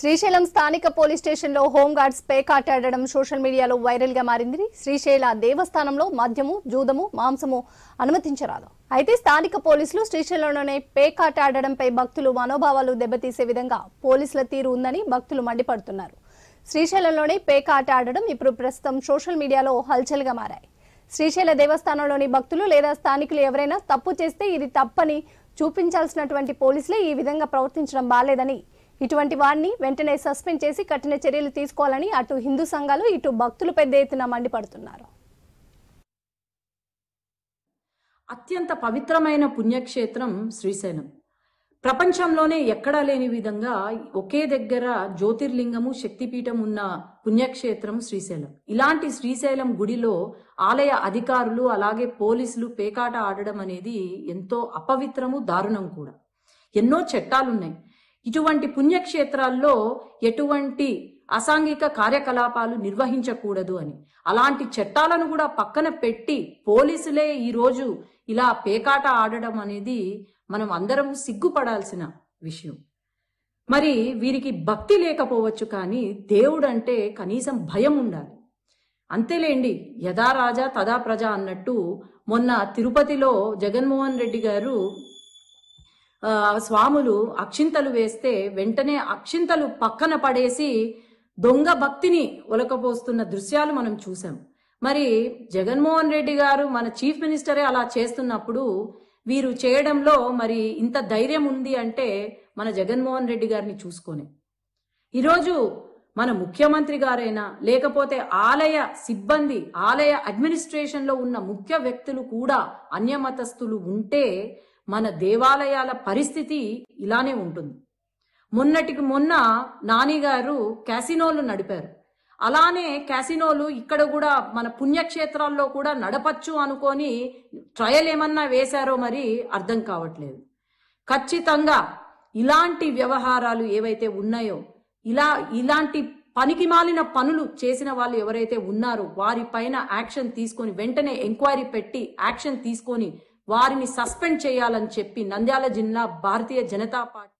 శ్రీశైలం స్థానిక పోలీస్ స్టేషన్లో హోంగార్డ్స్ పేకాటాడడం సోషల్ మీడియాలో వైరల్గా మారింది శ్రీశైల దేవస్థానంలో మద్యము జూదము మాంసము అనుమతించరాదు అయితే స్థానిక పోలీసులు శ్రీశైలంలోనే పేకాటాడడంపై భక్తులు మనోభావాలు దెబ్బతీసే విధంగా పోలీసుల తీరు ఉందని భక్తులు మండిపడుతున్నారు శ్రీశైలంలోనే పేకాట ఆడడం ఇప్పుడు ప్రస్తుతం సోషల్ మీడియాలో హల్చల్గా మారాయి శ్రీశైల దేవస్థానంలోని భక్తులు లేదా స్థానికులు ఎవరైనా తప్పు చేస్తే ఇది తప్పని చూపించాల్సినటువంటి పోలీసులే ఈ విధంగా ప్రవర్తించడం బాలేదని ఇటువంటి వారిని వెంటనే సస్పెండ్ చేసి కఠిన చర్యలు తీసుకోవాలని అటు హిందూ సంఘాలు ఇటు భక్తులు పెద్ద ఎత్తున మండిపడుతున్నారు అత్యంత పవిత్రమైన పుణ్యక్షేత్రం శ్రీశైలం ప్రపంచంలోనే ఎక్కడా లేని విధంగా ఒకే దగ్గర జ్యోతిర్లింగము శక్తిపీఠం ఉన్న పుణ్యక్షేత్రం శ్రీశైలం ఇలాంటి శ్రీశైలం గుడిలో ఆలయ అధికారులు అలాగే పోలీసులు పేకాట ఆడడం అనేది ఎంతో అపవిత్రము దారుణం కూడా ఎన్నో చట్టాలున్నాయి ఇటువంటి పుణ్యక్షేత్రాల్లో ఎటువంటి అసాంఘిక కార్యకలాపాలు నిర్వహించకూడదు అని అలాంటి చట్టాలను కూడా పక్కన పెట్టి పోలీసులే ఈరోజు ఇలా పేకాట ఆడడం అనేది మనం అందరం సిగ్గుపడాల్సిన విషయం మరి వీరికి భక్తి లేకపోవచ్చు కానీ దేవుడు అంటే కనీసం భయం ఉండాలి అంతేలేండి యథా రాజా తదా ప్రజ అన్నట్టు మొన్న తిరుపతిలో జగన్మోహన్ రెడ్డి గారు స్వాములు అక్షింతలు వేస్తే వెంటనే అక్షింతలు పక్కన పడేసి దొంగ భక్తిని ఒలకపోస్తున్న దృశ్యాలు మనం చూసాం మరి జగన్మోహన్ రెడ్డి గారు మన చీఫ్ మినిస్టరే అలా చేస్తున్నప్పుడు వీరు చేయడంలో మరి ఇంత ధైర్యం ఉంది అంటే మన జగన్మోహన్ రెడ్డి గారిని చూసుకొని ఈరోజు మన ముఖ్యమంత్రి గారైనా లేకపోతే ఆలయ సిబ్బంది ఆలయ అడ్మినిస్ట్రేషన్లో ఉన్న ముఖ్య వ్యక్తులు కూడా అన్యమతస్థులు ఉంటే మన దేవాలయాల పరిస్థితి ఇలానే ఉంటుంది మొన్నటికి మొన్న నానిగారు క్యాసినోలు నడిపారు అలానే క్యాసినోలు ఇక్కడ కూడా మన పుణ్యక్షేత్రాల్లో కూడా నడపచ్చు అనుకొని ట్రయల్ ఏమన్నా వేశారో మరి అర్థం కావట్లేదు ఖచ్చితంగా ఇలాంటి వ్యవహారాలు ఏవైతే ఉన్నాయో ఇలా ఇలాంటి పనికి మాలిన పనులు చేసిన వాళ్ళు ఎవరైతే ఉన్నారో వారిపైన యాక్షన్ తీసుకొని వెంటనే ఎంక్వైరీ పెట్టి యాక్షన్ తీసుకొని వారిని సస్పెండ్ చేయాలని చెప్పి నంద్యాల జిల్లా భారతీయ జనతా పార్టీ